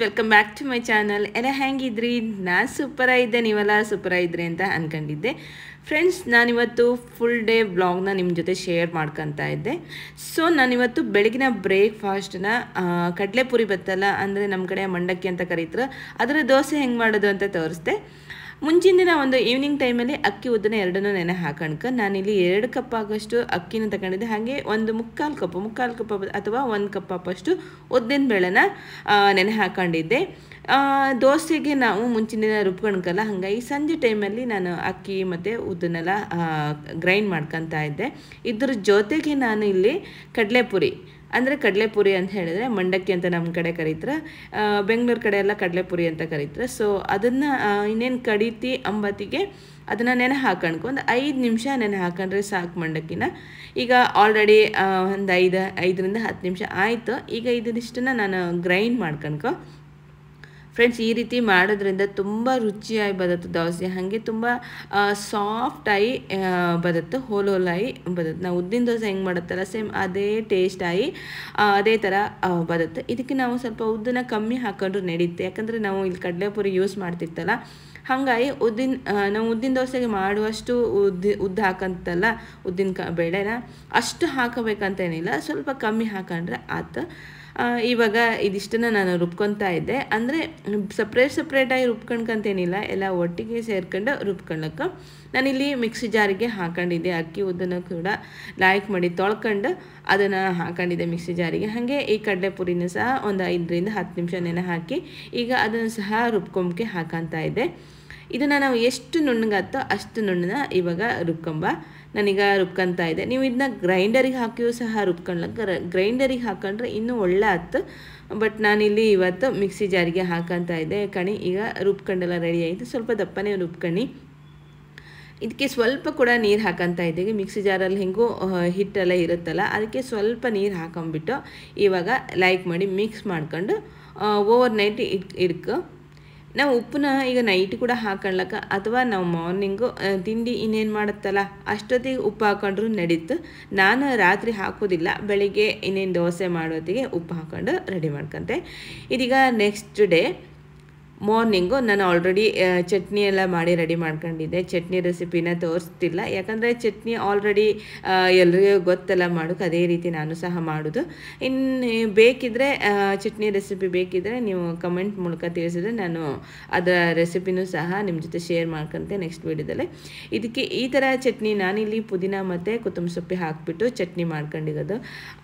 welcome back to my channel ಎಲ್ಲ ಹೆಂಗಿದ್ರಿ ನಾನು ಇದ್ದೆ ನೀವೆಲ್ಲ ಸೂಪರಾಗಿದ್ರಿ ಅಂತ ಅಂದ್ಕೊಂಡಿದ್ದೆ ಫ್ರೆಂಡ್ಸ್ ನಾನಿವತ್ತು ಫುಲ್ ಡೇ ಬ್ಲಾಗ್ನ ನಿಮ್ಮ ಜೊತೆ ಶೇರ್ ಮಾಡ್ಕೊತಾ ಇದ್ದೆ ಸೊ ನಾನಿವತ್ತು ಬೆಳಗಿನ ಬ್ರೇಕ್ಫಾಸ್ಟನ್ನ ಕಡಲೆಪುರಿ ಬತ್ತಲ್ಲ ಅಂದರೆ ನಮ್ಮ ಕಡೆ ಮಂಡಕ್ಕಿ ಅಂತ ಕರೀತಾರೆ ಅದರ ದೋಸೆ ಹೆಂಗೆ ಮಾಡೋದು ಅಂತ ತೋರಿಸ್ದೆ ಮುಂಚಿನ ದಿನ ಒಂದು ಈವ್ನಿಂಗ್ ಟೈಮಲ್ಲಿ ಅಕ್ಕಿ ಉದ್ದನ ಎರಡನ್ನೂ ನೆನೆ ಹಾಕೊಂಡ್ಕ ನಾನಿಲ್ಲಿ ಎರಡು ಕಪ್ ಆಗೋಷ್ಟು ಅಕ್ಕಿನ ತಗೊಂಡಿದ್ದೆ ಹಾಗೆ ಒಂದು ಮುಕ್ಕಾಲು ಕಪ್ ಮುಕ್ಕಾಲು ಕಪ್ ಅಥವಾ ಒಂದು ಕಪ್ ಅಪ್ಪಷ್ಟು ಉದ್ದಿನ ಬೇಳೆನ ನೆನೆ ಹಾಕೊಂಡಿದ್ದೆ ದೋಸೆಗೆ ನಾವು ಮುಂಚಿನ ದಿನ ರುಬ್ಕೊಳ್ಕಲ್ಲ ಹಾಗಾಗಿ ಸಂಜೆ ಟೈಮಲ್ಲಿ ನಾನು ಅಕ್ಕಿ ಮತ್ತು ಉದ್ದನ್ನೆಲ್ಲ ಗ್ರೈಂಡ್ ಮಾಡ್ಕೊತಾ ಇದ್ದೆ ಇದ್ರ ಜೊತೆಗೆ ನಾನು ಇಲ್ಲಿ ಕಡಲೆಪುರಿ ಅಂದರೆ ಕಡಲೆಪುರಿ ಅಂತ ಹೇಳಿದರೆ ಮಂಡಕ್ಕಿ ಅಂತ ನಮ್ಮ ಕಡೆ ಕರೀತಾರೆ ಬೆಂಗಳೂರು ಕಡೆ ಎಲ್ಲ ಕಡಲೆಪುರಿ ಅಂತ ಕರೀತಾರೆ ಸೊ ಅದನ್ನು ಇನ್ನೇನು ಕಡಿತಿ ಅಂಬತಿಗೆ ಅದನ್ನು ನೆನೆ ಒಂದು ಐದು ನಿಮಿಷ ನೆನೆ ಹಾಕೊಂಡ್ರೆ ಸಾಕು ಮಂಡಕ್ಕಿನ ಈಗ ಆಲ್ರೆಡಿ ಒಂದು ಐದು ಐದರಿಂದ ಹತ್ತು ನಿಮಿಷ ಆಯಿತು ಈಗ ಇದಿಷ್ಟನ್ನು ನಾನು ಗ್ರೈಂಡ್ ಮಾಡ್ಕೊಂಡ್ಕೊ ಫ್ರೆಂಡ್ಸ್ ಈ ರೀತಿ ಮಾಡೋದ್ರಿಂದ ತುಂಬ ರುಚಿಯಾಗಿ ಬರುತ್ತೆ ದೋಸೆ ಹಾಗೆ ತುಂಬ ಸಾಫ್ಟಾಗಿ ಬರುತ್ತೆ ಹೋಲೋಲಾಗಿ ಬರುತ್ತೆ ನಾವು ಉದ್ದಿನ ದೋಸೆ ಹೆಂಗೆ ಮಾಡುತ್ತಲ್ಲ ಸೇಮ್ ಅದೇ ಟೇಸ್ಟಾಗಿ ಅದೇ ಥರ ಬರುತ್ತೆ ಇದಕ್ಕೆ ನಾವು ಸ್ವಲ್ಪ ಉದ್ದನ ಕಮ್ಮಿ ಹಾಕೊಂಡ್ರೆ ನಡೀತೆ ಯಾಕಂದರೆ ನಾವು ಇಲ್ಲಿ ಕಡಲೆಪುರಿ ಯೂಸ್ ಮಾಡ್ತಿತ್ತಲ್ಲ ಹಾಗಾಗಿ ಉದ್ದಿನ ನಾವು ಉದ್ದಿನ ದೋಸೆಗೆ ಮಾಡುವಷ್ಟು ಉದ್ದಿ ಉದ್ದ ಹಾಕಂತಲ್ಲ ಉದ್ದಿನ ಕ ಬೇಳೆನ ಅಷ್ಟು ಹಾಕಬೇಕಂತೇನಿಲ್ಲ ಸ್ವಲ್ಪ ಕಮ್ಮಿ ಹಾಕೊಂಡ್ರೆ ಆತ ಇವಾಗ ಇದಿಷ್ಟನ್ನು ನಾನು ರುಬ್ಕೊತಾ ಇದ್ದೆ ಅಂದರೆ ಸಪ್ರೇಟ್ ಸಪ್ರೇಟಾಗಿ ರುಬ್ಕೊಂಡ್ಕಂತೇನಿಲ್ಲ ಎಲ್ಲ ಒಟ್ಟಿಗೆ ಸೇರ್ಕೊಂಡು ರುಬ್ಕೊಳ್ಳೋಕೆ ನಾನಿಲ್ಲಿ ಮಿಕ್ಸಿ ಜಾರಿಗೆ ಹಾಕೊಂಡಿದ್ದೆ ಅಕ್ಕಿ ಉದ್ದನ್ನು ಕೂಡ ಲಾಯ್ಕ್ ಮಾಡಿ ತೊಳ್ಕೊಂಡು ಅದನ್ನು ಹಾಕೊಂಡಿದ್ದೆ ಮಿಕ್ಸಿ ಜಾರಿಗೆ ಹಾಗೆ ಈ ಪುರಿನ ಸಹ ಒಂದು ಐದರಿಂದ ಹತ್ತು ನಿಮಿಷ ನೆನೆ ಹಾಕಿ ಈಗ ಅದನ್ನು ಸಹ ರುಬ್ಕೊಂಬಕ್ಕೆ ಹಾಕೊತಾ ಇದ್ದೆ ಇದನ್ನು ನಾವು ಎಷ್ಟು ನುಣ್ಣಗಾತೋ ಅಷ್ಟು ನುಣ್ಣನ ಇವಾಗ ರುಬ್ಕೊಂಬ ನನಗೆ ರುಬ್ಕೊತಾ ಇದೆ ನೀವು ಇದನ್ನ ಗ್ರೈಂಡರಿಗೆ ಹಾಕಿಯೂ ಸಹ ಗ್ರ ಗ್ರೈಂಡರಿಗೆ ಹಾಕೊಂಡ್ರೆ ಇನ್ನೂ ಒಳ್ಳೆ ಆಯ್ತು ಬಟ್ ನಾನಿಲ್ಲಿ ಇವತ್ತು ಮಿಕ್ಸಿ ಜಾರಿಗೆ ಹಾಕೋಂತ ಇದ್ದೆ ಕಣಿ ಈಗ ರುಬ್ಕೊಂಡೆಲ್ಲ ರೆಡಿ ಆಯಿತು ಸ್ವಲ್ಪ ದಪ್ಪನೇ ರುಬ್ಕೊಣಿ ಇದಕ್ಕೆ ಸ್ವಲ್ಪ ಕೂಡ ನೀರು ಹಾಕೋತಾ ಇದ್ದೀವಿ ಮಿಕ್ಸಿ ಜಾರಲ್ಲಿ ಹೆಂಗೂ ಹಿಟ್ಟೆಲ್ಲ ಇರುತ್ತಲ್ಲ ಅದಕ್ಕೆ ಸ್ವಲ್ಪ ನೀರು ಹಾಕೊಂಡ್ಬಿಟ್ಟು ಇವಾಗ ಲೈಕ್ ಮಾಡಿ ಮಿಕ್ಸ್ ಮಾಡ್ಕೊಂಡು ಓವರ್ ನೈಟ್ ಇಟ್ ಇಡ್ಕೊ ನಾವು ಉಪ್ಪನ್ನ ಈಗ ನೈಟ್ ಕೂಡ ಹಾಕೊಳ್ಳಕ್ಕ ಅಥವಾ ನಾವು ಮಾರ್ನಿಂಗು ತಿಂಡಿ ಇನ್ನೇನು ಮಾಡುತ್ತಲ್ಲ ಅಷ್ಟೊತ್ತಿಗೆ ಉಪ್ಪು ಹಾಕೊಂಡ್ರು ನಡೀತು ನಾನು ರಾತ್ರಿ ಹಾಕೋದಿಲ್ಲ ಬೆಳಿಗ್ಗೆ ಇನ್ನೇನು ದೋಸೆ ಮಾಡೋತ್ತಿಗೆ ಉಪ್ಪು ಹಾಕೊಂಡು ರೆಡಿ ಮಾಡ್ಕೊಂತೆ ಇದೀಗ ನೆಕ್ಸ್ಟ್ ಡೇ ಮಾರ್ನಿಂಗು ನಾನು ಆಲ್ರೆಡಿ ಚಟ್ನಿ ಎಲ್ಲ ಮಾಡಿ ರೆಡಿ ಮಾಡ್ಕೊಂಡಿದ್ದೆ ಚಟ್ನಿ ರೆಸಿಪಿನ ತೋರಿಸ್ತಿಲ್ಲ ಯಾಕಂದರೆ ಚಟ್ನಿ ಆಲ್ರೆಡಿ ಎಲ್ರಿಗೂ ಗೊತ್ತಲ್ಲ ಮಾಡೋಕೆ ಅದೇ ರೀತಿ ನಾನು ಸಹ ಮಾಡೋದು ಇನ್ನು ಬೇಕಿದ್ದರೆ ಚಟ್ನಿ ರೆಸಿಪಿ ಬೇಕಿದ್ದರೆ ನೀವು ಕಮೆಂಟ್ ಮೂಲಕ ತಿಳಿಸಿದರೆ ನಾನು ಅದರ ರೆಸಿಪಿನೂ ಸಹ ನಿಮ್ಮ ಜೊತೆ ಶೇರ್ ಮಾಡ್ಕೊಂತೆ ನೆಕ್ಸ್ಟ್ ವೀಡಿಯೋದಲ್ಲಿ ಇದಕ್ಕೆ ಈ ಥರ ಚಟ್ನಿ ನಾನಿಲ್ಲಿ ಪುದೀನ ಮತ್ತು ಕೊತ್ತಂಬರಿ ಸೊಪ್ಪಿ ಹಾಕಿಬಿಟ್ಟು ಚಟ್ನಿ ಮಾಡ್ಕೊಂಡಿರೋದು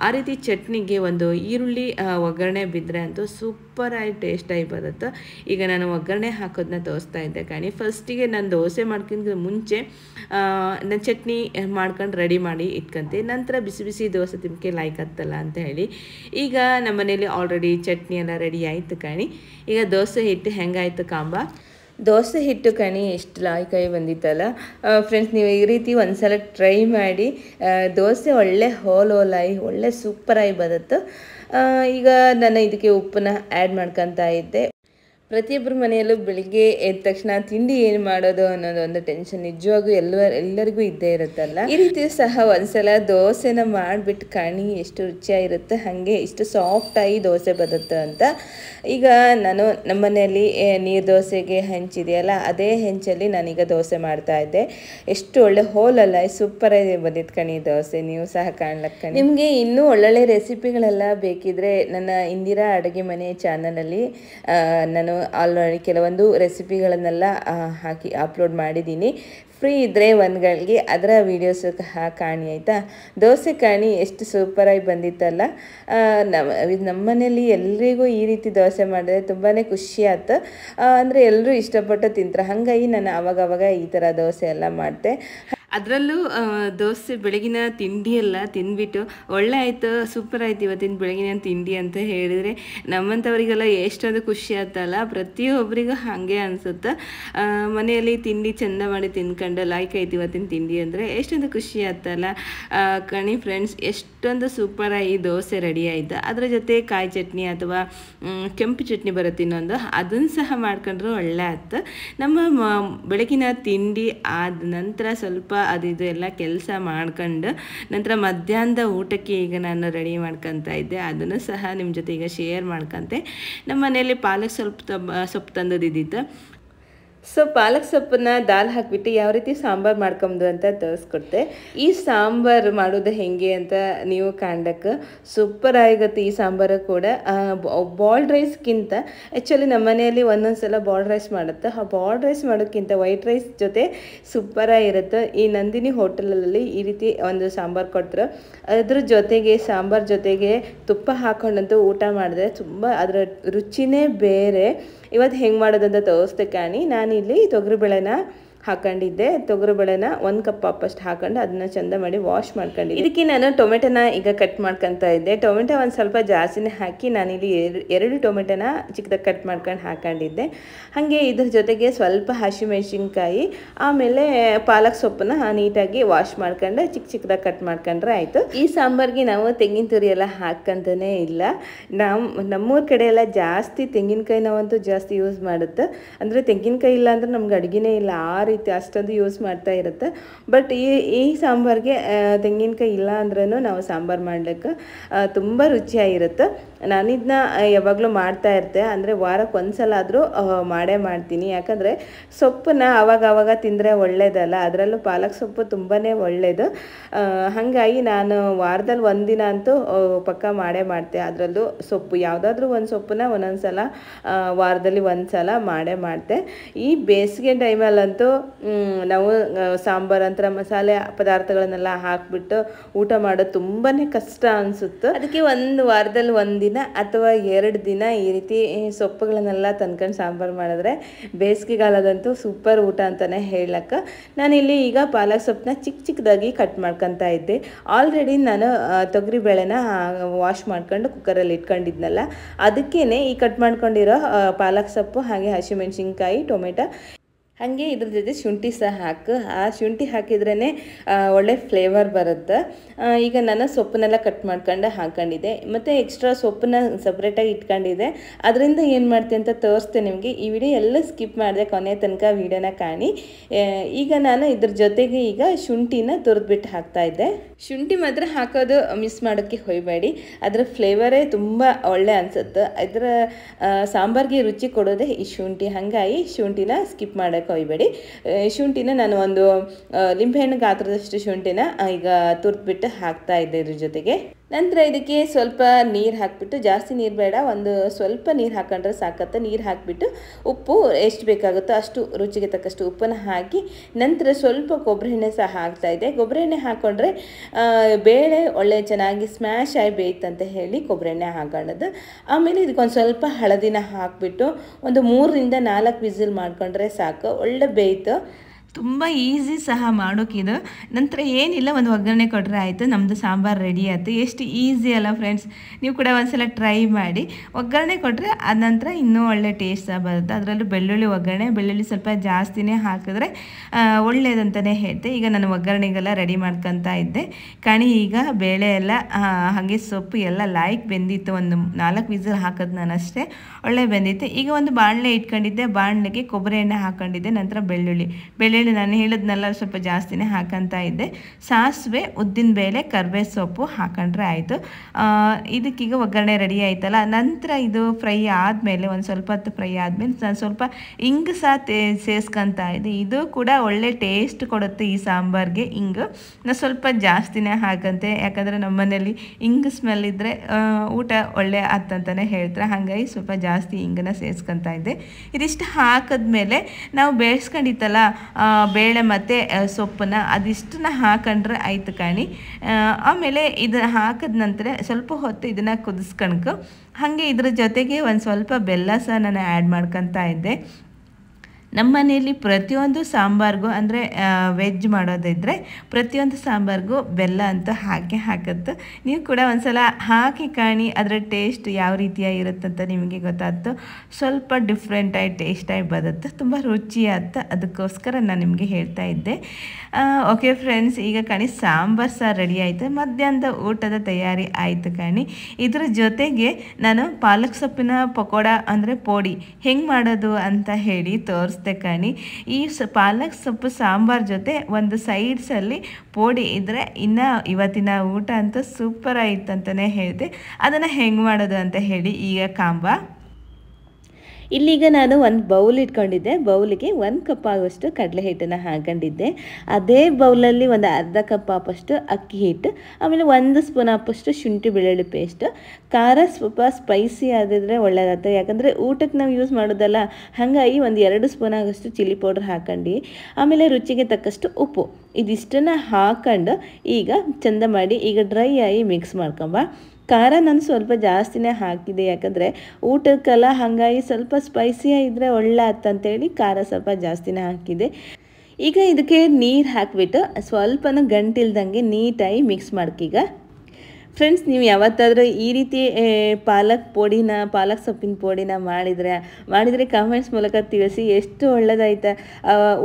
ಆ ರೀತಿ ಚಟ್ನಿಗೆ ಒಂದು ಈರುಳ್ಳಿ ಒಗ್ಗರಣೆ ಬಿದ್ದರೆ ಅಂತೂ ಸೂಪರಾಗಿ ಟೇಸ್ಟಾಗಿ ಬರುತ್ತೆ ಈಗ ನಾನು ಒಗ್ಗರಣೆ ಹಾಕೋದನ್ನ ತೋರಿಸ್ತಾ ಇದ್ದೆ ಕಣಿ ಫಸ್ಟಿಗೆ ನಾನು ದೋಸೆ ಮಾಡ್ಕೊಂಡು ಮುಂಚೆ ನಾನು ಚಟ್ನಿ ಮಾಡ್ಕೊಂಡು ರೆಡಿ ಮಾಡಿ ಇಟ್ಕೊಂತೆ ನಂತರ ಬಿಸಿ ಬಿಸಿ ದೋಸೆ ತಿನ್ಕೆ ಲೈಕ್ ಆಗ್ತಲ್ಲ ಅಂತ ಹೇಳಿ ಈಗ ನಮ್ಮ ಮನೇಲಿ ಆಲ್ರೆಡಿ ಚಟ್ನಿ ಎಲ್ಲ ರೆಡಿ ಆಯಿತು ಕಣಿ ಈಗ ದೋಸೆ ಹಿಟ್ಟು ಹೆಂಗಾಯ್ತು ಕಾಂಬ ದೋಸೆ ಹಿಟ್ಟು ಕಣಿ ಎಷ್ಟು ಲಾಯ್ಕಾಯಿ ಬಂದಿತ್ತಲ್ಲ ಫ್ರೆಂಡ್ಸ್ ನೀವು ಈ ರೀತಿ ಒಂದು ಸಲ ಟ್ರೈ ಮಾಡಿ ದೋಸೆ ಒಳ್ಳೆ ಹೋಲ್ ಹೋಲಾಯಿ ಒಳ್ಳೆ ಸೂಪರಾಗಿ ಬರುತ್ತೆ ಈಗ ನಾನು ಇದಕ್ಕೆ ಉಪ್ಪನ್ನ ಆ್ಯಡ್ ಮಾಡ್ಕೊತಾ ಇದ್ದೆ ಪ್ರತಿಯೊಬ್ಬರ ಮನೆಯಲ್ಲೂ ಬೆಳಿಗ್ಗೆ ಎದ್ದ ತಕ್ಷಣ ತಿಂಡಿ ಏನು ಮಾಡೋದು ಅನ್ನೋದು ಒಂದು ಟೆನ್ಷನ್ ನಿಜವಾಗೂ ಎಲ್ಲ ಎಲ್ಲರಿಗೂ ಇದ್ದೇ ಇರುತ್ತಲ್ಲ ಈ ರೀತಿ ಸಹ ಒಂದ್ಸಲ ದೋಸೆನ ಮಾಡಿಬಿಟ್ಟು ಕಾಣಿ ಎಷ್ಟು ರುಚಿಯಾಗಿರುತ್ತೆ ಹಾಗೆ ಇಷ್ಟು ಸಾಫ್ಟಾಗಿ ದೋಸೆ ಬರುತ್ತೆ ಅಂತ ಈಗ ನಾನು ನಮ್ಮ ಮನೆಯಲ್ಲಿ ನೀರು ದೋಸೆಗೆ ಹೆಂಚಿದೆಯಲ್ಲ ಅದೇ ಹೆಂಚಲ್ಲಿ ನಾನೀಗ ದೋಸೆ ಮಾಡ್ತಾ ಇದ್ದೆ ಎಷ್ಟು ಒಳ್ಳೆ ಹೋಲಲ್ಲ ಆಗಿ ಬಂದಿತ್ತು ಕಣಿ ದೋಸೆ ನೀವು ಸಹ ಕಾಣ್ಲಕ್ಕ ನಿಮಗೆ ಇನ್ನೂ ಒಳ್ಳೊಳ್ಳೆ ರೆಸಿಪಿಗಳೆಲ್ಲ ಬೇಕಿದ್ರೆ ನನ್ನ ಇಂದಿರಾ ಅಡುಗೆ ಮನೆ ಚಾನಲಲ್ಲಿ ನಾನು ಆಲ್ರೆಡಿ ಕೆಲವೊಂದು ರೆಸಿಪಿಗಳನ್ನೆಲ್ಲ ಹಾಕಿ ಅಪ್ಲೋಡ್ ಮಾಡಿದ್ದೀನಿ ಫ್ರೀ ಇದ್ದರೆ ಗಳಿಗೆ ಅದರ ವೀಡಿಯೋಸು ಕಾಣಿ ಆಯಿತಾ ದೋಸೆ ಕಾಣಿ ಎಷ್ಟು ಸೂಪರಾಗಿ ಬಂದಿತ್ತಲ್ಲ ನಮ್ಮ ನಮ್ಮನೇಲಿ ಎಲ್ರಿಗೂ ಈ ರೀತಿ ದೋಸೆ ಮಾಡಿದ್ರೆ ತುಂಬಾ ಖುಷಿ ಆಯ್ತು ಅಂದರೆ ಎಲ್ಲರೂ ಇಷ್ಟಪಟ್ಟು ತಿಂತಾರೆ ಹಾಗಾಗಿ ನಾನು ಆವಾಗವಾಗ ಈ ಥರ ದೋಸೆ ಎಲ್ಲ ಮಾಡಿದೆ ಅದರಲ್ಲೂ ದೋಸೆ ಬೆಳಗಿನ ತಿಂಡಿ ಎಲ್ಲ ತಿಂದ್ಬಿಟ್ಟು ಒಳ್ಳೆ ಆಯಿತು ಸೂಪರ್ ಆಯ್ತು ಇವತ್ತಿನ ಬೆಳಗಿನ ತಿಂಡಿ ಅಂತ ಹೇಳಿದರೆ ನಮ್ಮಂಥವರಿಗೆಲ್ಲ ಎಷ್ಟೊಂದು ಖುಷಿ ಆಯ್ತಲ್ಲ ಪ್ರತಿಯೊಬ್ಬರಿಗೂ ಹಾಗೆ ಅನಿಸುತ್ತೆ ಮನೆಯಲ್ಲಿ ತಿಂಡಿ ಚೆಂದ ಮಾಡಿ ತಿನ್ಕೊಂಡು ಕಂಡು ಲೈಕ್ ಆಯ್ತು ಇವತ್ತಿನ ತಿಂಡಿ ಅಂದರೆ ಎಷ್ಟೊಂದು ಖುಷಿ ಆಯ್ತಲ್ಲ ಕಣಿ ಫ್ರೆಂಡ್ಸ್ ಎಷ್ಟೊಂದು ಸೂಪರಾಗಿ ದೋಸೆ ರೆಡಿ ಆಯಿತು ಅದರ ಜೊತೆ ಕಾಯಿ ಚಟ್ನಿ ಅಥವಾ ಕೆಂಪು ಚಟ್ನಿ ಬರುತ್ತೆ ಇನ್ನೊಂದು ಅದನ್ನು ಸಹ ಮಾಡ್ಕೊಂಡ್ರೆ ಒಳ್ಳೆ ಆಯ್ತು ನಮ್ಮ ಬೆಳಗಿನ ತಿಂಡಿ ಆದ ನಂತರ ಸ್ವಲ್ಪ ಅದು ಇದು ಎಲ್ಲ ಕೆಲಸ ಮಾಡ್ಕೊಂಡು ನಂತರ ಮಧ್ಯಾಹ್ನದ ಊಟಕ್ಕೆ ಈಗ ನಾನು ರೆಡಿ ಮಾಡ್ಕೊತ ಇದ್ದೆ ಅದನ್ನು ಸಹ ನಿಮ್ಮ ಜೊತೆ ಈಗ ಶೇರ್ ಮಾಡ್ಕೊತೆ ನಮ್ಮ ಮನೆಯಲ್ಲಿ ಪಾಲಕ್ ಸ್ವಲ್ಪ ಸೊಪ್ಪು ತಂದದಿದ್ದಿತ್ತು ಸೊ ಪಾಲಕ್ ಸೊಪ್ಪನ್ನ ದಾಲ್ ಹಾಕಿಬಿಟ್ಟು ಯಾವ ರೀತಿ ಸಾಂಬಾರು ಮಾಡ್ಕೊಂಬುದು ಅಂತ ತೋರಿಸ್ಕೊಡ್ತೆ ಈ ಸಾಂಬಾರು ಮಾಡೋದು ಹೇಗೆ ಅಂತ ನೀವು ಕಾಂಡಕ್ಕೆ ಸೂಪರ್ ಆಗುತ್ತೆ ಈ ಸಾಂಬಾರು ಕೂಡ ಬಾಲ್ಡ್ ರೈಸ್ಗಿಂತ ಆ್ಯಕ್ಚುಲಿ ನಮ್ಮ ಮನೆಯಲ್ಲಿ ಒಂದೊಂದು ಸಲ ಬಾಲ್ಡ್ ರೈಸ್ ಮಾಡುತ್ತೆ ಆ ಬಾಲ್ಡ್ ರೈಸ್ ಮಾಡೋಕ್ಕಿಂತ ವೈಟ್ ರೈಸ್ ಜೊತೆ ಆಗಿರುತ್ತೆ ಈ ನಂದಿನಿ ಹೋಟೆಲಲ್ಲಿ ಈ ರೀತಿ ಒಂದು ಸಾಂಬಾರು ಕೊಡ್ತಾರೆ ಅದ್ರ ಜೊತೆಗೆ ಸಾಂಬಾರು ಜೊತೆಗೆ ತುಪ್ಪ ಹಾಕೊಂಡಂತೂ ಊಟ ಮಾಡಿದ್ರೆ ತುಂಬ ಅದರ ರುಚಿನೇ ಬೇರೆ ಇವತ್ತು ಹೆಂಗೆ ಮಾಡೋದಂತ ತೋರಿಸ್ತೆ ಕಾಣಿ ನಾನಿಲ್ಲಿ ತೊಗರಿಬೇಳೆನ ಹಾಕೊಂಡಿದ್ದೆ ತೊಗರಿಬೇಳೆನ ಒಂದು ಕಪ್ ಫಸ್ಟ್ ಹಾಕೊಂಡು ಅದನ್ನ ಚಂದ ಮಾಡಿ ವಾಶ್ ಮಾಡ್ಕೊಂಡಿದ್ದೆ ಇದಕ್ಕೆ ನಾನು ಟೊಮೆಟೊನ ಈಗ ಕಟ್ ಮಾಡ್ಕೊತ ಇದ್ದೆ ಟೊಮೆಟೊ ಒಂದು ಸ್ವಲ್ಪ ಜಾಸ್ತಿನೇ ಹಾಕಿ ನಾನಿಲ್ಲಿ ಎರಡು ಟೊಮೆಟೊನ ಚಿಕ್ಕದಾಗಿ ಕಟ್ ಮಾಡ್ಕೊಂಡು ಹಾಕೊಂಡಿದ್ದೆ ಹಾಗೆ ಇದ್ರ ಜೊತೆಗೆ ಸ್ವಲ್ಪ ಹಸಿಮೆಣ್ಸಿನ್ಕಾಯಿ ಆಮೇಲೆ ಪಾಲಕ್ ಸೊಪ್ಪನ್ನ ನೀಟಾಗಿ ವಾಶ್ ಮಾಡ್ಕೊಂಡು ಚಿಕ್ಕ ಚಿಕ್ಕದಾಗಿ ಕಟ್ ಮಾಡ್ಕೊಂಡ್ರೆ ಆಯಿತು ಈ ಸಾಂಬಾರ್ಗೆ ನಾವು ತೆಂಗಿನ ತುರಿ ಎಲ್ಲ ಹಾಕಂತನೇ ಇಲ್ಲ ನಮ್ಮ ನಮ್ಮೂರ ಕಡೆ ಎಲ್ಲ ಜಾಸ್ತಿ ತೆಂಗಿನಕಾಯಿ ನಾವಂತೂ ಜಾಸ್ತಿ ಯೂಸ್ ಮಾಡುತ್ತೆ ಅಂದರೆ ತೆಂಗಿನಕಾಯಿ ಇಲ್ಲ ಅಂದ್ರೆ ನಮ್ಗೆ ಅಡುಗೆನೇ ಇಲ್ಲ ಆ ರೀತಿ ರೀತಿ ಅಷ್ಟೊಂದು ಯೂಸ್ ಮಾಡ್ತಾ ಇರುತ್ತೆ ಬಟ್ ಈ ಈ ಸಾಂಬಾರಿಗೆ ತೆಂಗಿನಕಾಯಿ ಇಲ್ಲ ಅಂದ್ರೂ ನಾವು ಸಾಂಬಾರು ಮಾಡ್ಲಿಕ್ಕೆ ತುಂಬ ರುಚಿಯಾಗಿರುತ್ತೆ ನಾನಿದನ್ನ ಯಾವಾಗಲೂ ಮಾಡ್ತಾ ಇರ್ತೆ ಅಂದರೆ ವಾರಕ್ಕೆ ಒಂದು ಸಲ ಆದರೂ ಮಾಡೇ ಮಾಡ್ತೀನಿ ಯಾಕಂದರೆ ಸೊಪ್ಪನ್ನ ಆವಾಗ ಆವಾಗ ತಿಂದರೆ ಒಳ್ಳೇದಲ್ಲ ಅದರಲ್ಲೂ ಪಾಲಕ್ ಸೊಪ್ಪು ತುಂಬಾ ಒಳ್ಳೆಯದು ಹಾಗಾಗಿ ನಾನು ವಾರದಲ್ಲಿ ಒಂದಿನ ಅಂತೂ ಪಕ್ಕ ಮಾಡೇ ಮಾಡ್ತೆ ಅದರಲ್ಲೂ ಸೊಪ್ಪು ಯಾವುದಾದ್ರೂ ಒಂದು ಸೊಪ್ಪನ್ನ ಒಂದೊಂದು ಸಲ ವಾರದಲ್ಲಿ ಒಂದು ಸಲ ಮಾಡೇ ಮಾಡ್ತೆ ಈ ಬೇಸಿಗೆ ಟೈಮಲ್ಲಂತೂ ನಾವು ಸಾಂಬಾರು ಅಂತರ ಮಸಾಲೆ ಪದಾರ್ಥಗಳನ್ನೆಲ್ಲ ಹಾಕಿಬಿಟ್ಟು ಊಟ ಮಾಡೋದು ತುಂಬಾ ಕಷ್ಟ ಅನಿಸುತ್ತೆ ಅದಕ್ಕೆ ಒಂದು ವಾರದಲ್ಲಿ ಒಂದು ದಿನ ಅಥವಾ ಎರಡು ದಿನ ಈ ರೀತಿ ಸೊಪ್ಪುಗಳನ್ನೆಲ್ಲ ತಂದ್ಕೊಂಡು ಸಾಂಬಾರು ಮಾಡಿದ್ರೆ ಬೇಸಿಗೆಗಾಲದಂತೂ ಸೂಪರ್ ಊಟ ಅಂತಲೇ ಹೇಳಕ್ಕೆ ನಾನಿಲ್ಲಿ ಈಗ ಪಾಲಕ್ ಸೊಪ್ಪನ್ನ ಚಿಕ್ಕ ಚಿಕ್ಕದಾಗಿ ಕಟ್ ಮಾಡ್ಕೊತಾ ಇದ್ದೆ ಆಲ್ರೆಡಿ ನಾನು ತೊಗರಿ ವಾಶ್ ಮಾಡ್ಕೊಂಡು ಕುಕ್ಕರಲ್ಲಿ ಇಟ್ಕೊಂಡಿದ್ನಲ್ಲ ಅದಕ್ಕೇ ಈ ಕಟ್ ಮಾಡ್ಕೊಂಡಿರೋ ಪಾಲಕ್ ಸೊಪ್ಪು ಹಾಗೆ ಹಸಿಮೆಣ್ಸಿನ್ಕಾಯಿ ಟೊಮೆಟೊ ಹಾಗೆ ಇದ್ರ ಜೊತೆ ಶುಂಠಿ ಸಹ ಹಾಕು ಆ ಶುಂಠಿ ಹಾಕಿದ್ರೇ ಒಳ್ಳೆ ಫ್ಲೇವರ್ ಬರುತ್ತೆ ಈಗ ನಾನು ಸೊಪ್ಪನ್ನೆಲ್ಲ ಕಟ್ ಮಾಡ್ಕೊಂಡು ಹಾಕೊಂಡಿದ್ದೆ ಮತ್ತು ಎಕ್ಸ್ಟ್ರಾ ಸೊಪ್ಪನ್ನ ಸಪ್ರೇಟಾಗಿ ಇಟ್ಕೊಂಡಿದ್ದೆ ಅದರಿಂದ ಏನು ಮಾಡ್ತೀನಿ ಅಂತ ತೋರಿಸ್ತೆ ನಿಮಗೆ ಈ ವಿಡಿಯೋ ಎಲ್ಲ ಸ್ಕಿಪ್ ಮಾಡಿದೆ ಕೊನೆ ತನಕ ವಿಡಿಯೋನ ಕಾಣಿ ಈಗ ನಾನು ಇದ್ರ ಜೊತೆಗೆ ಈಗ ಶುಂಠಿನ ತುರಿದ್ಬಿಟ್ಟು ಹಾಕ್ತಾಯಿದ್ದೆ ಶುಂಠಿ ಮಾತ್ರ ಹಾಕೋದು ಮಿಸ್ ಮಾಡೋಕ್ಕೆ ಹೋಯ್ಬೇಡಿ ಅದರ ಫ್ಲೇವರೇ ತುಂಬ ಒಳ್ಳೆ ಅನಿಸುತ್ತೆ ಇದರ ಸಾಂಬಾರಿಗೆ ರುಚಿ ಕೊಡೋದೇ ಈ ಶುಂಠಿ ಹಾಗಾಗಿ ಶುಂಠಿನ ಸ್ಕಿಪ್ ಮಾಡೋಕ್ಕೆ ಕೊಯ್ಬೇಡಿ ಶುಂಠಿನ ನಾನು ಒಂದು ಲಿಂಬೆಹಣ್ಣು ಗಾತ್ರದಷ್ಟು ಶುಂಠಿನ ಈಗ ತುರ್ದ್ಬಿಟ್ಟು ಹಾಕ್ತಾ ಇದ್ದೆ ಇದ್ರ ಜೊತೆಗೆ ನಂತರ ಇದಕ್ಕೆ ಸ್ವಲ್ಪ ನೀರು ಹಾಕಿಬಿಟ್ಟು ಜಾಸ್ತಿ ನೀರು ಬೇಡ ಒಂದು ಸ್ವಲ್ಪ ನೀರು ಹಾಕೊಂಡ್ರೆ ಸಾಕತ್ತೆ ನೀರು ಹಾಕಿಬಿಟ್ಟು ಉಪ್ಪು ಎಷ್ಟು ಬೇಕಾಗುತ್ತೋ ಅಷ್ಟು ರುಚಿಗೆ ತಕ್ಕಷ್ಟು ಉಪ್ಪನ್ನು ಹಾಕಿ ನಂತರ ಸ್ವಲ್ಪ ಕೊಬ್ಬರಿ ಎಣ್ಣೆ ಸಹ ಹಾಕ್ತಾಯಿದೆ ಕೊಬ್ಬರಿ ಎಣ್ಣೆ ಹಾಕ್ಕೊಂಡ್ರೆ ಬೇಳೆ ಒಳ್ಳೆ ಚೆನ್ನಾಗಿ ಸ್ಮ್ಯಾಶ್ ಆಗಿ ಬೇಯ್ತಂತ ಹೇಳಿ ಕೊಬ್ಬರಿ ಎಣ್ಣೆ ಹಾಕೊಳ್ಳೋದು ಆಮೇಲೆ ಇದಕ್ಕೊಂದು ಸ್ವಲ್ಪ ಹಳದಿನ ಹಾಕಿಬಿಟ್ಟು ಒಂದು ಮೂರರಿಂದ ನಾಲ್ಕು ವಿಸಿಲ್ ಮಾಡಿಕೊಂಡ್ರೆ ಸಾಕು ಒಳ್ಳೆ ಬೇಯ್ತು ತುಂಬ ಈಸಿ ಸಹ ಮಾಡೋಕ್ಕಿದು ನಂತರ ಏನಿಲ್ಲ ಒಂದು ಒಗ್ಗರಣೆ ಕೊಟ್ಟರೆ ಆಯಿತು ನಮ್ಮದು ಸಾಂಬಾರು ರೆಡಿ ಆಯಿತು ಎಷ್ಟು ಈಸಿ ಅಲ್ಲ ಫ್ರೆಂಡ್ಸ್ ನೀವು ಕೂಡ ಒಂದ್ಸಲ ಟ್ರೈ ಮಾಡಿ ಒಗ್ಗರಣೆ ಕೊಟ್ಟರೆ ಅದ ನಂತರ ಇನ್ನೂ ಒಳ್ಳೆ ಟೇಸ್ಟ್ ಸಹ ಬರುತ್ತೆ ಅದರಲ್ಲೂ ಬೆಳ್ಳುಳ್ಳಿ ಒಗ್ಗರಣೆ ಬೆಳ್ಳುಳ್ಳಿ ಸ್ವಲ್ಪ ಜಾಸ್ತಿನೇ ಹಾಕಿದ್ರೆ ಒಳ್ಳೆಯದಂತಲೇ ಹೇಳ್ತೆ ಈಗ ನಾನು ಒಗ್ಗರಣೆಗೆಲ್ಲ ರೆಡಿ ಮಾಡ್ಕೊತಾ ಇದ್ದೆ ಕಣಿ ಈಗ ಬೇಳೆ ಎಲ್ಲ ಹಾಗೆ ಸೊಪ್ಪು ಎಲ್ಲ ಲೈಕ್ ಬೆಂದಿತ್ತು ಒಂದು ನಾಲ್ಕು ವಿಸಲ್ ಹಾಕೋದು ನಾನು ಅಷ್ಟೇ ಒಳ್ಳೆ ಬೆಂದಿತ್ತು ಈಗ ಒಂದು ಬಾಣಲೆ ಇಟ್ಕೊಂಡಿದ್ದೆ ಬಾಣಲೆಗೆ ಕೊಬ್ಬರಿ ಎಣ್ಣೆ ಹಾಕೊಂಡಿದ್ದೆ ನಂತರ ಬೆಳ್ಳುಳ್ಳಿ ಬೆಳ್ಳುಳ್ಳಿ ನಾನು ಹೇಳಿದ್ನೆಲ್ಲ ಸ್ವಲ್ಪ ಜಾಸ್ತಿನೇ ಹಾಕಂತ ಇದ್ದೆ ಸಾಸಿವೆ ಉದ್ದಿನ ಬೇಳೆ ಕರ್ಬೇ ಸೊಪ್ಪು ಹಾಕೊಂಡ್ರೆ ಆಯಿತು ಇದಕ್ಕೀಗ ಒಗ್ಗರಣೆ ರೆಡಿ ಆಯ್ತಲ್ಲ ನಂತರ ಇದು ಫ್ರೈ ಆದಮೇಲೆ ಒಂದು ಸ್ವಲ್ಪ ಹೊತ್ತು ಫ್ರೈ ಆದಮೇಲೆ ನಾನು ಸ್ವಲ್ಪ ಇಂಗು ಸಹ ಸೇರಿಸ್ಕೊತಾ ಇದ್ದೆ ಇದು ಕೂಡ ಒಳ್ಳೆ ಟೇಸ್ಟ್ ಕೊಡುತ್ತೆ ಈ ಸಾಂಬಾರ್ಗೆ ಇಂಗು ನಾನು ಸ್ವಲ್ಪ ಜಾಸ್ತಿನೇ ಹಾಕಂತೆ ಯಾಕಂದರೆ ನಮ್ಮ ಮನೇಲಿ ಇಂಗು ಸ್ಮೆಲ್ ಇದ್ದರೆ ಊಟ ಒಳ್ಳೆ ಆತಂತಾನೆ ಹೇಳ್ತಾರೆ ಹಾಗಾಗಿ ಸ್ವಲ್ಪ ಜಾಸ್ತಿ ಇಂಗನ್ನ ಸೇರಿಸ್ಕೊತಾ ಇದ್ದೆ ಇದಿಷ್ಟು ಹಾಕಿದ್ಮೇಲೆ ನಾವು ಬೇಯಿಸ್ಕೊಂಡಿತ್ತಲ್ಲ ಬೇಳೆ ಮತ್ತು ಸೊಪ್ಪನ್ನ ಅದಿಷ್ಟನ್ನ ಹಾಕೊಂಡ್ರೆ ಆಯ್ತು ಕಾಣಿ ಆಮೇಲೆ ಇದನ್ನು ಹಾಕಿದ ನಂತರ ಸ್ವಲ್ಪ ಹೊತ್ತು ಇದನ್ನು ಕುದಿಸ್ಕಣ್ಕು ಹಾಗೆ ಇದ್ರ ಜೊತೆಗೆ ಒಂದು ಸ್ವಲ್ಪ ಬೆಲ್ಲ ಸಹ ನಾನು ಆ್ಯಡ್ ಮಾಡ್ಕೊತಾ ಇದ್ದೆ ನಮ್ಮ ಮನೆಯಲ್ಲಿ ಪ್ರತಿಯೊಂದು ಸಾಂಬಾರ್ಗೂ ಅಂದರೆ ವೆಜ್ ಮಾಡೋದಿದ್ದರೆ ಪ್ರತಿಯೊಂದು ಸಾಂಬಾರ್ಗೂ ಬೆಲ್ಲ ಅಂತ ಹಾಕಿ ಹಾಕುತ್ತೆ ನೀವು ಕೂಡ ಸಲ ಹಾಕಿ ಕಾಣಿ ಅದರ ಟೇಸ್ಟ್ ಯಾವ ರೀತಿಯಾಗಿ ಇರುತ್ತಂತ ನಿಮಗೆ ಗೊತ್ತಾಯ್ತು ಸ್ವಲ್ಪ ಡಿಫ್ರೆಂಟಾಗಿ ಟೇಸ್ಟಾಗಿ ಬರುತ್ತೆ ತುಂಬ ಅಂತ ಅದಕ್ಕೋಸ್ಕರ ನಾನು ನಿಮಗೆ ಹೇಳ್ತಾ ಇದ್ದೆ ಓಕೆ ಫ್ರೆಂಡ್ಸ್ ಈಗ ಕಾಣಿ ಸಾಂಬಾರು ಸಹ ರೆಡಿ ಆಯಿತು ಮಧ್ಯಾಹ್ನದ ಊಟದ ತಯಾರಿ ಆಯಿತು ಕಾಣಿ ಇದರ ಜೊತೆಗೆ ನಾನು ಪಾಲಕ್ ಸೊಪ್ಪಿನ ಪಕೋಡ ಅಂದರೆ ಪೋಡಿ ಹೆಂಗೆ ಮಾಡೋದು ಅಂತ ಹೇಳಿ ತೋರಿಸ್ತೀನಿ ಅಷ್ಟೇ ಈ ಸ ಪಾಲಕ್ ಸೊಪ್ಪು ಸಾಂಬಾರ್ ಜೊತೆ ಒಂದು ಸೈಡ್ಸಲ್ಲಿ ಪೋಡಿ ಇದ್ದರೆ ಇನ್ನು ಇವತ್ತಿನ ಊಟ ಅಂತ ಸೂಪರ್ ಆಯಿತು ಅಂತಲೇ ಹೇಳಿದೆ ಅದನ್ನು ಹೆಂಗೆ ಮಾಡೋದು ಅಂತ ಹೇಳಿ ಈಗ ಕಾಂಬ ಇಲ್ಲಿಗ ನಾನು ಒಂದು ಬೌಲ್ ಇಟ್ಕೊಂಡಿದ್ದೆ ಬೌಲಿಗೆ ಒಂದು ಕಪ್ ಆಗುವಷ್ಟು ಕಡಲೆ ಹಿಟ್ಟನ್ನು ಹಾಕೊಂಡಿದ್ದೆ ಅದೇ ಬೌಲಲ್ಲಿ ಒಂದು ಅರ್ಧ ಕಪ್ ಆಪಷ್ಟು ಅಕ್ಕಿ ಹಿಟ್ಟು ಆಮೇಲೆ ಒಂದು ಸ್ಪೂನ್ ಆಪಷ್ಟು ಶುಂಠಿ ಬೆಳ್ಳುಳ್ಳಿ ಪೇಸ್ಟ್ ಖಾರ ಸ್ವಲ್ಪ ಸ್ಪೈಸಿ ಆಗಿದ್ರೆ ಒಳ್ಳೆಯದಾಗ್ತದೆ ಯಾಕಂದರೆ ಊಟಕ್ಕೆ ನಾವು ಯೂಸ್ ಮಾಡೋದಲ್ಲ ಹಾಗಾಗಿ ಒಂದು ಎರಡು ಸ್ಪೂನ್ ಆಗೋಷ್ಟು ಚಿಲ್ಲಿ ಪೌಡ್ರ್ ಹಾಕೊಂಡು ಆಮೇಲೆ ರುಚಿಗೆ ತಕ್ಕಷ್ಟು ಉಪ್ಪು ಇದಿಷ್ಟನ್ನು ಹಾಕೊಂಡು ಈಗ ಚಂದ ಮಾಡಿ ಈಗ ಡ್ರೈ ಆಗಿ ಮಿಕ್ಸ್ ಮಾಡ್ಕೊಂಬ ಖಾರ ನಾನು ಸ್ವಲ್ಪ ಜಾಸ್ತಿನೇ ಹಾಕಿದೆ ಯಾಕಂದರೆ ಊಟಕ್ಕೆಲ್ಲ ಹಾಗಾಗಿ ಸ್ವಲ್ಪ ಇದ್ದರೆ ಒಳ್ಳೆ ಆತಂತೇಳಿ ಖಾರ ಸ್ವಲ್ಪ ಜಾಸ್ತಿನೇ ಹಾಕಿದೆ ಈಗ ಇದಕ್ಕೆ ನೀರು ಹಾಕಿಬಿಟ್ಟು ಸ್ವಲ್ಪನೂ ಗಂಟಿಲ್ದಂಗೆ ನೀಟಾಗಿ ಮಿಕ್ಸ್ ಮಾಡ್ಕೀಗ ಫ್ರೆಂಡ್ಸ್ ನೀವು ಯಾವತ್ತಾದರೂ ಈ ರೀತಿ ಪಾಲಕ್ ಪೋಡಿನ ಪಾಲಕ್ ಸೊಪ್ಪಿನ ಪೋಡಿನ ಮಾಡಿದರೆ ಮಾಡಿದರೆ ಕಮೆಂಟ್ಸ್ ಮೂಲಕ ತಿಳಿಸಿ ಎಷ್ಟು ಒಳ್ಳೆದಾಯ್ತಾ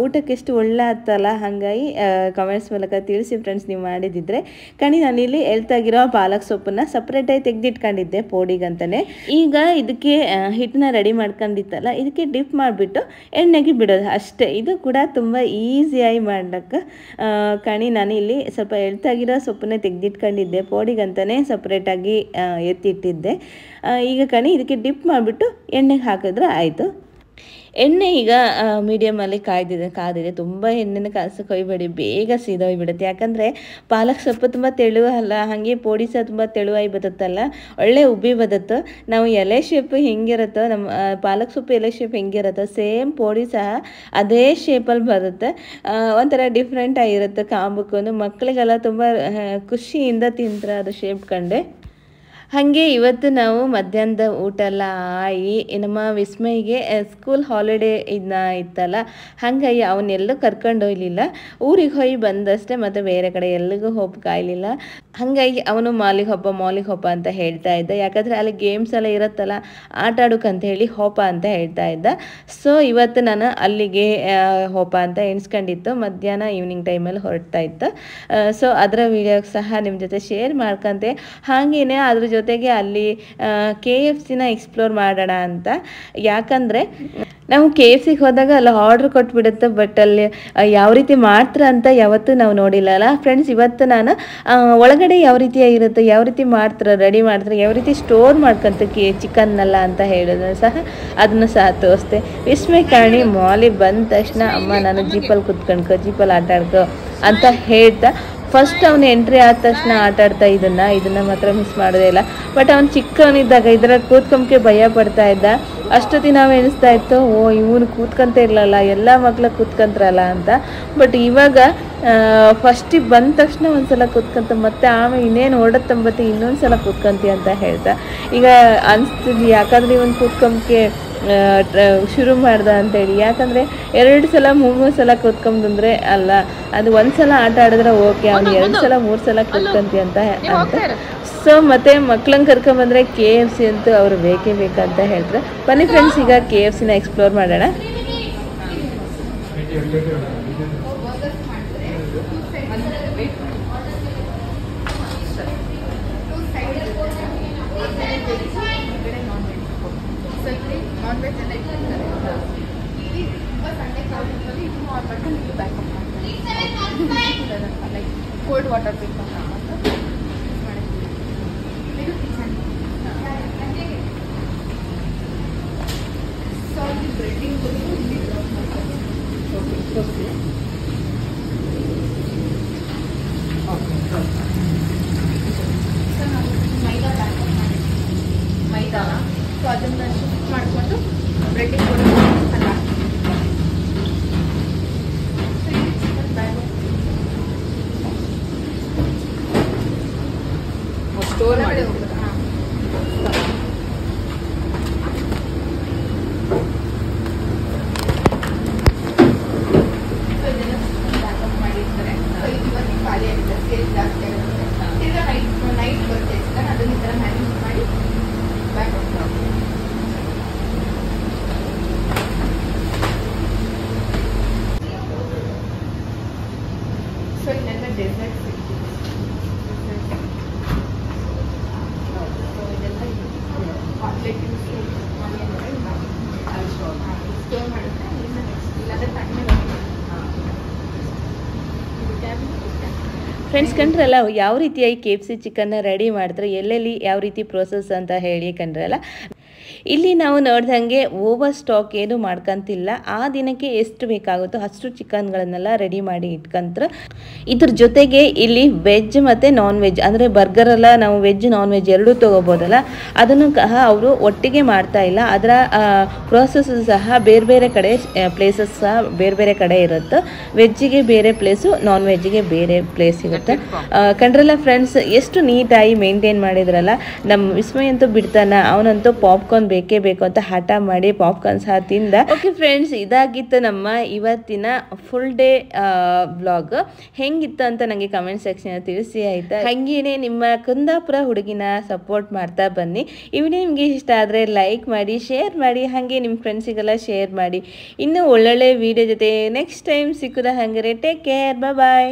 ಊಟಕ್ಕೆ ಎಷ್ಟು ಒಳ್ಳೆ ಆಗ್ತಲ್ಲ ಹಾಗಾಗಿ ಕಮೆಂಟ್ಸ್ ಮೂಲಕ ತಿಳಿಸಿ ಫ್ರೆಂಡ್ಸ್ ನೀವು ಮಾಡಿದ್ದಿದ್ರೆ ಕಣಿ ನಾನಿಲ್ಲಿ ಎಲ್ತಾಗಿರೋ ಪಾಲಕ್ ಸೊಪ್ಪನ್ನು ಸಪ್ರೇಟಾಗಿ ತೆಗೆದಿಟ್ಕೊಂಡಿದ್ದೆ ಪೋಡಿಗಂತಲೇ ಈಗ ಇದಕ್ಕೆ ಹಿಟ್ಟನ್ನ ರೆಡಿ ಮಾಡ್ಕೊಂಡಿತ್ತಲ್ಲ ಇದಕ್ಕೆ ಡಿಪ್ ಮಾಡಿಬಿಟ್ಟು ಎಣ್ಣೆಗೆ ಬಿಡೋದು ಅಷ್ಟೇ ಇದು ಕೂಡ ತುಂಬ ಈಸಿಯಾಗಿ ಮಾಡೋಕ್ಕೆ ಕಣಿ ನಾನು ಇಲ್ಲಿ ಸ್ವಲ್ಪ ಎಳ್ತಾಗಿರೋ ಸೊಪ್ಪನ್ನ ತೆಗೆದಿಟ್ಕೊಂಡಿದ್ದೆ ಪೋಡಿಗಂತ ಅಂತಲೇ ಸಪ್ರೇಟಾಗಿ ಎತ್ತಿಟ್ಟಿದ್ದೆ ಈಗ ಕಣಿ ಇದಕ್ಕೆ ಡಿಪ್ ಮಾಡಿಬಿಟ್ಟು ಎಣ್ಣೆಗೆ ಹಾಕಿದ್ರೆ ಆಯಿತು ಎಣ್ಣೆ ಈಗ ಮೀಡಿಯಮಲ್ಲಿ ಕಾಯ್ದಿದೆ ಕಾದಿದೆ ತುಂಬ ಎಣ್ಣೆನ ಕಾಸು ಕೊಯ್ಬೇಡಿ ಬೇಗ ಸೀದೋಯ್ಬಿಡುತ್ತೆ ಯಾಕಂದರೆ ಪಾಲಕ್ ಸೊಪ್ಪು ತುಂಬ ತೆಳು ಅಲ್ಲ ಹಾಗೆ ಪೋಡಿ ಸಹ ತುಂಬ ತೆಳುವಾಗಿ ಬದುತ್ತಲ್ಲ ಒಳ್ಳೆ ಉಬ್ಬಿ ಬದತ್ತು ನಾವು ಎಲೆ ಶೇಪ್ ಹೆಂಗಿರುತ್ತೋ ನಮ್ಮ ಪಾಲಕ್ ಸೊಪ್ಪು ಎಲೆ ಶೇಪ್ ಹೆಂಗಿರುತ್ತೋ ಸೇಮ್ ಪೋಡಿ ಸಹ ಅದೇ ಶೇಪಲ್ಲಿ ಬರುತ್ತೆ ಒಂಥರ ಡಿಫ್ರೆಂಟಾಗಿರುತ್ತೆ ಕಾಂಬಕ್ಕೂ ಮಕ್ಕಳಿಗೆಲ್ಲ ತುಂಬ ಖುಷಿಯಿಂದ ತಿಂತಾರೆ ಅದು ಶೇಪ್ ಕಂಡೆ ಹಾಗೆ ಇವತ್ತು ನಾವು ಮಧ್ಯಾಹ್ನದ ಊಟ ಎಲ್ಲ ಆಯಿ ನಮ್ಮ ವಿಸ್ಮಯಿಗೆ ಸ್ಕೂಲ್ ಹಾಲಿಡೇ ಇದನ್ನ ಇತ್ತಲ್ಲ ಹಾಗಾಗಿ ಅವನ್ನೆಲ್ಲೂ ಕರ್ಕೊಂಡು ಹೋಗಲಿಲ್ಲ ಊರಿಗೆ ಹೋಗಿ ಬಂದಷ್ಟೇ ಮತ್ತು ಬೇರೆ ಕಡೆ ಎಲ್ಲಿಗೂ ಕಾಯಲಿಲ್ಲ ಹಾಗಾಗಿ ಅವನು ಮಾಲಿಗೆ ಹಬ್ಬ ಮಾಲಿಗೆ ಹಬ್ಬ ಅಂತ ಹೇಳ್ತಾ ಇದ್ದ ಯಾಕಂದರೆ ಅಲ್ಲಿ ಗೇಮ್ಸ್ ಎಲ್ಲ ಇರುತ್ತಲ್ಲ ಆಟ ಅಂತ ಹೇಳಿ ಹೋಪ ಅಂತ ಹೇಳ್ತಾ ಇದ್ದ ಸೊ ಇವತ್ತು ನಾನು ಅಲ್ಲಿಗೆ ಹೋಪ ಅಂತ ಎಣಿಸ್ಕೊಂಡಿತ್ತು ಮಧ್ಯಾಹ್ನ ಈವ್ನಿಂಗ್ ಟೈಮಲ್ಲಿ ಹೊರಡ್ತಾ ಇತ್ತು ಸೊ ಅದರ ವಿಡಿಯೋ ಸಹ ನಿಮ್ಮ ಜೊತೆ ಶೇರ್ ಮಾಡ್ಕೊಂತೆ ಹಾಗೇನೆ ಅದ್ರ ಜೊತೆ ಜೊತೆಗೆ ಅಲ್ಲಿ ಕೆ ಎಫ್ ಸಿನ ಎಕ್ಸ್ಪ್ಲೋರ್ ಮಾಡೋಣ ಅಂತ ಯಾಕಂದರೆ ನಾವು ಕೆ ಎಫ್ ಸಿಗೆ ಹೋದಾಗ ಅಲ್ಲಿ ಆರ್ಡ್ರ್ ಕೊಟ್ಬಿಡುತ್ತೆ ಬಟ್ ಅಲ್ಲಿ ಯಾವ ರೀತಿ ಮಾಡ್ತಾರೆ ಅಂತ ಯಾವತ್ತೂ ನಾವು ನೋಡಿಲ್ಲ ಅಲ್ಲ ಫ್ರೆಂಡ್ಸ್ ಇವತ್ತು ನಾನು ಒಳಗಡೆ ಯಾವ ರೀತಿ ಇರುತ್ತೆ ಯಾವ ರೀತಿ ಮಾಡ್ತಾರೆ ರೆಡಿ ಮಾಡ್ತಾರೆ ಯಾವ ರೀತಿ ಸ್ಟೋರ್ ಮಾಡ್ಕೊಂತ ಕೆ ಚಿಕನ್ನಲ್ಲ ಅಂತ ಹೇಳಿದ್ರು ಸಹ ಅದನ್ನು ಸಹ ತೋರಿಸ್ತೆ ವಿಸ್ಮಯ ಕರ್ಣಿ ಮಾಲಿಗೆ ಬಂದ ತಕ್ಷಣ ಅಮ್ಮ ನಾನು ಜೀಪಲ್ಲಿ ಕುತ್ಕೊಂಡ್ಕೋ ಜೀಪಲ್ಲಿ ಆಟ ಅಂತ ಹೇಳ್ತಾ ಫಸ್ಟ್ ಅವನು ಎಂಟ್ರಿ ಆದ ತಕ್ಷಣ ಆಟ ಆಡ್ತಾ ಇದನ್ನ ಇದನ್ನ ಮಾತ್ರ ಮಿಸ್ ಮಾಡೋದೇ ಇಲ್ಲ ಬಟ್ ಅವನು ಚಿಕ್ಕವನಿದ್ದಾಗ ಇದರ ಕೂತ್ಕೊಂಬಕ್ಕೆ ಭಯ ಪಡ್ತಾ ಇದ್ದ ಅಷ್ಟೊತ್ತಿ ನಾವು ಎಣಿಸ್ತಾ ಇತ್ತು ಓ ಇವನು ಕೂತ್ಕೊಂತ ಇರಲಲ್ಲ ಎಲ್ಲ ಮಕ್ಳು ಕೂತ್ಕೊಂತಾರಲ್ಲ ಅಂತ ಬಟ್ ಇವಾಗ ಫಸ್ಟಿಗೆ ಬಂದ ತಕ್ಷಣ ಒಂದ್ಸಲ ಕೂತ್ಕಂತ ಮತ್ತೆ ಆಮೇಲೆ ಇನ್ನೇನು ಇನ್ನೊಂದು ಇನ್ನೊಂದ್ಸಲ ಕೂತ್ಕೊಂತಿ ಅಂತ ಹೇಳ್ತಾ ಈಗ ಅನಿಸ್ತಿದ್ವಿ ಯಾಕಂದ್ರೆ ಇವನು ಕೂತ್ಕೊಂಬಕ್ಕೆ ಶುರು ಮಾಡ್ದ ಹೇಳಿ ಯಾಕಂದ್ರೆ ಎರಡು ಸಲ ಮೂರು ಸಲ ಕೂತ್ಕೊಂಬಂದರೆ ಅಲ್ಲ ಅದು ಒಂದ್ ಸಲ ಆಟ ಆಡಿದ್ರೆ ಓಕೆ ಅವ್ನು ಎರಡು ಸಲ ಮೂರು ಸಲ ಕೂತ್ಕೊಂತಿ ಅಂತ ಅಂತ ಸೊ ಮತ್ತೆ ಕರ್ಕೊಂಡ್ ಬಂದ್ರೆ ಕೆ ಎಫ್ ಸಿ ಅಂತೂ ಅವ್ರು ಬೇಕೇ ಬೇಕಂತ ಹೇಳ್ತಾರೆ ಬನ್ನಿ ಫ್ರೆಂಡ್ಸ್ ಈಗ ಕೆ ಎಫ್ ಸಿನ ಎಕ್ಸ್ಪ್ಲೋರ್ ಮಾಡೋಣ ಕಂಪಲ್ಸರಿ ನಾನ್ ವೆಜ್ ಎಲ್ಲ ಇಟ್ಟಿರ್ತಾರೆ ಇಲ್ಲಿ ತುಂಬ ಸಣ್ಣ ಕಾಲದಲ್ಲಿ ಇದು ಮಾಡ್ಕೊಂಡು ನೀರು ಬ್ಯಾಕಪ್ ಮಾಡ್ತಾರೆ ಲೈಕ್ ಕೋಲ್ಡ್ ವಾಟರ್ ಬೇಕು ಅಂತ ಇದು ಕಿಚನ್ ಸೊ ಇಲ್ಲಿ ಬ್ರೆಡ್ಡಿಂಗ್ ಬಂದು ಇಲ್ಲಿ ಡ್ರಾಪ್ ಮಾಡ್ತಾರೆ ಓಕೆ ಓಕೆ ಫ್ರೆಂಡ್ಸ್ ಕಂಡ್ರಲ್ಲ ಯಾವ ರೀತಿಯಾಗಿ ಕೆ ಎಫ್ ಸಿ ಚಿಕನ್ನ ರೆಡಿ ಮಾಡಿದ್ರೆ ಎಲ್ಲೆಲ್ಲಿ ಯಾವ ರೀತಿ ಪ್ರೋಸೆಸ್ ಅಂತ ಹೇಳಿ ಕಂಡ್ರಲ್ಲ ಇಲ್ಲಿ ನಾವು ನೋಡ್ದಂಗೆ ಓವರ್ ಸ್ಟಾಕ್ ಏನು ಮಾಡ್ಕೊಂತಿಲ್ಲ ಆ ದಿನಕ್ಕೆ ಎಷ್ಟು ಬೇಕಾಗುತ್ತೋ ಅಷ್ಟು ಚಿಕನ್ಗಳನ್ನೆಲ್ಲ ರೆಡಿ ಮಾಡಿ ಇಟ್ಕಂತ್ರ ಇದ್ರ ಜೊತೆಗೆ ಇಲ್ಲಿ ವೆಜ್ ಮತ್ತು ನಾನ್ ವೆಜ್ ಅಂದರೆ ಬರ್ಗರೆಲ್ಲ ನಾವು ವೆಜ್ ನಾನ್ ವೆಜ್ ಎರಡೂ ತೊಗೋಬೋದಲ್ಲ ಅದನ್ನು ಸಹ ಅವರು ಒಟ್ಟಿಗೆ ಮಾಡ್ತಾ ಇಲ್ಲ ಅದರ ಪ್ರೋಸೆಸ್ ಸಹ ಬೇರೆ ಬೇರೆ ಕಡೆ ಪ್ಲೇಸಸ್ ಸಹ ಬೇರೆ ಬೇರೆ ಕಡೆ ಇರುತ್ತೆ ವೆಜ್ಜಿಗೆ ಬೇರೆ ಪ್ಲೇಸು ನಾನ್ ಗೆ ಬೇರೆ ಪ್ಲೇಸ್ ಇರುತ್ತೆ ಕಂಡ್ರಲ್ಲ ಫ್ರೆಂಡ್ಸ್ ಎಷ್ಟು ನೀಟಾಗಿ ಮೇಂಟೈನ್ ಮಾಡಿದ್ರಲ್ಲ ನಮ್ಮ ವಿಸ್ಮಯ ಅಂತೂ ಬಿಡ್ತಾನೆ ಅವನಂತೂ ಪಾಪ್ಕಾರ್ನ್ ಬೇಕೇ ಬೇಕು ಅಂತ ಹಠ ಮಾಡಿ ಪಾಪ್ಕಾರ್ನ್ ಸಹ ತಿಂದ ಓಕೆ ಫ್ರೆಂಡ್ಸ್ ಇದಾಗಿತ್ತು ನಮ್ಮ ಇವತ್ತಿನ ಫುಲ್ ಡೇ ಬ್ಲಾಗ್ ಹೆಂಗಿತ್ತು ಅಂತ ನನಗೆ ಕಮೆಂಟ್ ಸೆಕ್ಷನ್ ತಿಳಿಸಿ ಆಯ್ತಾ ಹಂಗೇನೆ ನಿಮ್ಮ ಕುಂದಾಪುರ ಹುಡುಗಿನ ಸಪೋರ್ಟ್ ಮಾಡ್ತಾ ಬನ್ನಿ ಇವನಿ ನಿಮ್ಗೆ ಇಷ್ಟ ಆದರೆ ಲೈಕ್ ಮಾಡಿ ಶೇರ್ ಮಾಡಿ ಹಾಗೆ ನಿಮ್ಮ ಫ್ರೆಂಡ್ಸಿಗೆಲ್ಲ ಶೇರ್ ಮಾಡಿ ಇನ್ನೂ ಒಳ್ಳೊಳ್ಳೆ ವಿಡಿಯೋ ಜೊತೆ ನೆಕ್ಸ್ಟ್ ಟೈಮ್ ಸಿಕ್ಕದ ಹಾಗೆ ಟೇಕ್ ಕೇರ್ ಬಾಯ್